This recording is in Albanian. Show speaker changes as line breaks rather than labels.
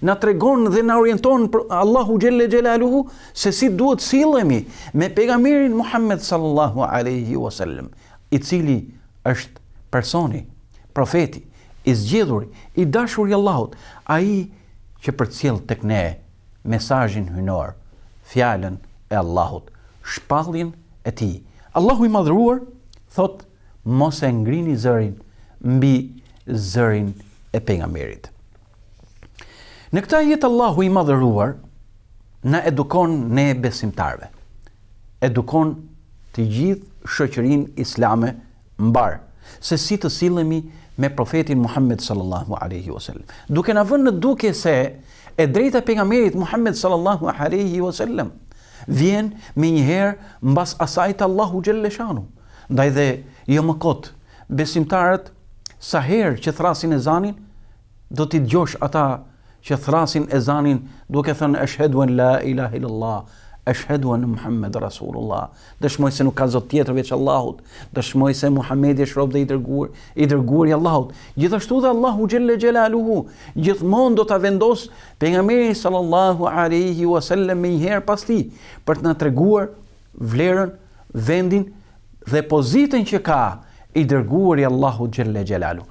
na tregon dhe na orienton Allahu xhelle xhelaluhu se si duhet sillemi me pejgamberin Muhammed sallallahu alaihi wasallam, i cili është personi, profeti i zgjedhur, i dashur i Allahut, ai që përcjell tek ne mesazhin hynor, fjalën e Allahut, shpalljen e tij. Allahu i madhruar thot mos e ngrini zërin mbi zërin e pejgamberit. Në këta jetë Allahu i madhëruar, në edukon ne besimtarve. Edukon të gjithë shëqërin islame mbarë, se si të silemi me profetin Muhammed sallallahu aleyhi wasallam. Duke në vënë në duke se e drejta për nga merit Muhammed sallallahu aleyhi wasallam, vjen me njëherë mbas asajtë Allahu gjellëshanu. Ndaj dhe jo më kotë, besimtarët, sa herë që thrasin e zanin, do t'i gjosh ata njështë, që thrasin e zanin duke thënë është heduen la ilahil Allah, është heduen Muhammed Rasulullah, dëshmoj se nuk ka zot tjetër veç Allahut, dëshmoj se Muhammed është rob dhe i dërguar i dërguar i Allahut. Gjithashtu dhe Allahu gjelle gjelaluhu, gjithmon do të vendos për nga meri sallallahu arihi wa sallem me i pas ti, për të nga treguar vlerën, vendin dhe pozitën që ka i dërguar i Allahut gjelle gjelaluhu.